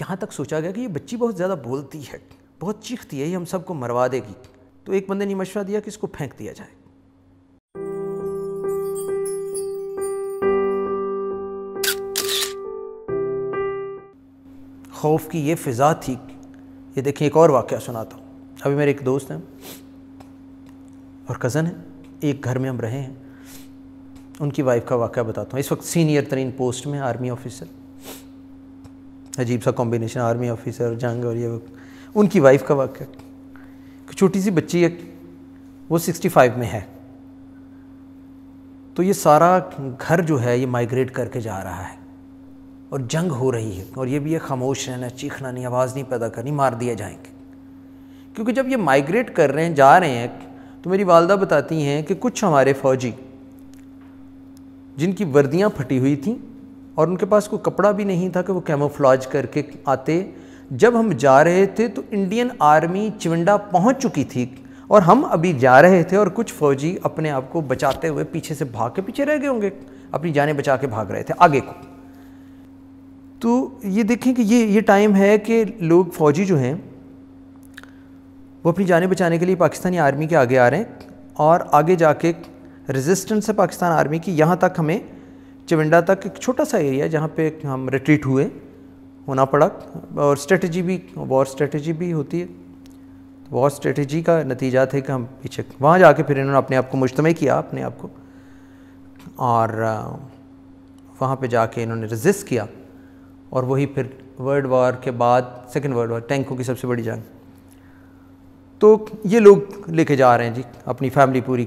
यहाँ तक सोचा गया कि ये बच्ची बहुत ज़्यादा बोलती है बहुत चीखती है ये हम सबको मरवा देगी तो एक बंदे ने मशवरा दिया कि इसको फेंक दिया जाए खौफ की ये फ़िज़ा थी ये देखिए एक और वाक्य सुनाता हूँ अभी मेरे एक दोस्त हैं और कज़न है एक घर में हम रहे हैं उनकी वाइफ का वाक्य बताता हूँ इस वक्त सीनियर तरीन पोस्ट में आर्मी ऑफिसर अजीब सा कॉम्बिनेशन आर्मी ऑफिसर जंग और ये उनकी वाइफ का वाक़ छोटी सी बच्ची है वो 65 में है तो ये सारा घर जो है ये माइग्रेट करके जा रहा है और जंग हो रही है और ये भी एक खामोश रहना चीखना नहीं आवाज़ नहीं पैदा करनी मार दिए जाएंगे क्योंकि जब ये माइग्रेट कर रहे हैं जा रहे हैं तो मेरी वालदा बताती हैं कि कुछ हमारे फ़ौजी जिनकी वर्दियाँ फटी हुई थी और उनके पास कोई कपड़ा भी नहीं था कि वो कैमोफ्लाज करके आते जब हम जा रहे थे तो इंडियन आर्मी चिवंडा पहुंच चुकी थी और हम अभी जा रहे थे और कुछ फौजी अपने आप को बचाते हुए पीछे से भाग के पीछे रह गए होंगे अपनी जानें बचा के भाग रहे थे आगे को तो ये देखें कि ये ये टाइम है कि लोग फौजी जो हैं वो अपनी जानें बचाने के लिए पाकिस्तानी आर्मी के आगे आ रहे हैं और आगे जाके रेजिस्टेंस है पाकिस्तान आर्मी की यहाँ तक हमें चिविंडा तक एक छोटा सा एरिया जहाँ पे हम रिट्रीट हुए होना पड़ा और स्ट्रेटजी भी वॉर स्ट्रेटजी भी होती है तो वॉर स्ट्रेटजी का नतीजा थे कि हम पीछे वहाँ जाके फिर इन्होंने अपने आप को मुश्तम किया अपने आप को और वहाँ पे जाके इन्होंने रजिस्ट किया और वही फिर वर्ल्ड वॉर के बाद सेकेंड वर्ल्ड वॉर टैंकों की सबसे बड़ी जंग तो ये लोग लेके जा रहे हैं जी अपनी फैमिली पूरी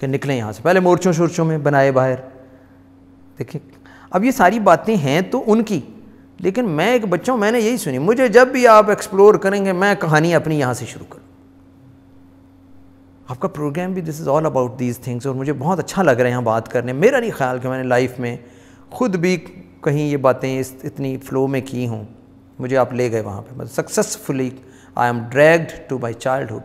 के निकले यहाँ से पहले मोर्चों शोर्चों में बनाए बाहर देखिए अब ये सारी बातें हैं तो उनकी लेकिन मैं एक बच्चा हूँ मैंने यही सुनी मुझे जब भी आप एक्सप्लोर करेंगे मैं कहानी अपनी यहाँ से शुरू करूँ आपका प्रोग्राम भी this is all about these things और मुझे बहुत अच्छा लग रहा है यहाँ बात करने मेरा नहीं ख्याल कि मैंने लाइफ में खुद भी कहीं ये बातें इस इतनी फ्लो में की हूँ मुझे आप ले गए वहाँ पर मतलब successfully I am dragged to my childhood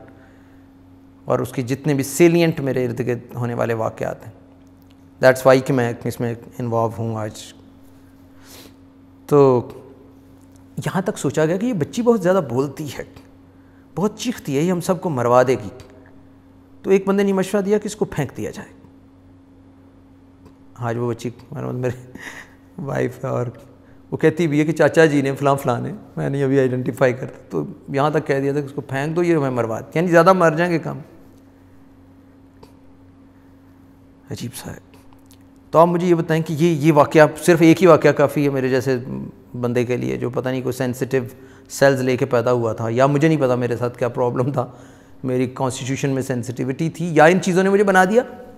और उसकी जितने भी सेलियंट मेरे इर्द गिर्द होने वाले वाक़ हैं दैट्स वाई कि मैं इसमें इन्वॉल्व हूँ आज तो यहाँ तक सोचा गया कि ये बच्ची बहुत ज़्यादा बोलती है बहुत चीखती है ये हम सबको मरवा देगी तो एक बंदे ने मशवरा दिया कि इसको फेंक दिया जाए आज वो बच्ची मतलब मेरे वाइफ है और वो कहती भी है कि चाचा जी ने फलां फलां ने मैंने अभी आइडेंटिफाई कर तो यहाँ तक कह दिया था कि उसको फेंक दो ये हमें मरवा यानी ज़्यादा मर जाएंगे कम अजीब सा है तो आप मुझे ये बताएं कि ये ये वाक़ सिर्फ एक ही वाक़ काफ़ी है मेरे जैसे बंदे के लिए जो पता नहीं कोई सेंसिटिव सेल्स लेके पैदा हुआ था या मुझे नहीं पता मेरे साथ क्या प्रॉब्लम था मेरी कॉन्स्टिट्यूशन में सेंसिटिविटी थी या इन चीज़ों ने मुझे बना दिया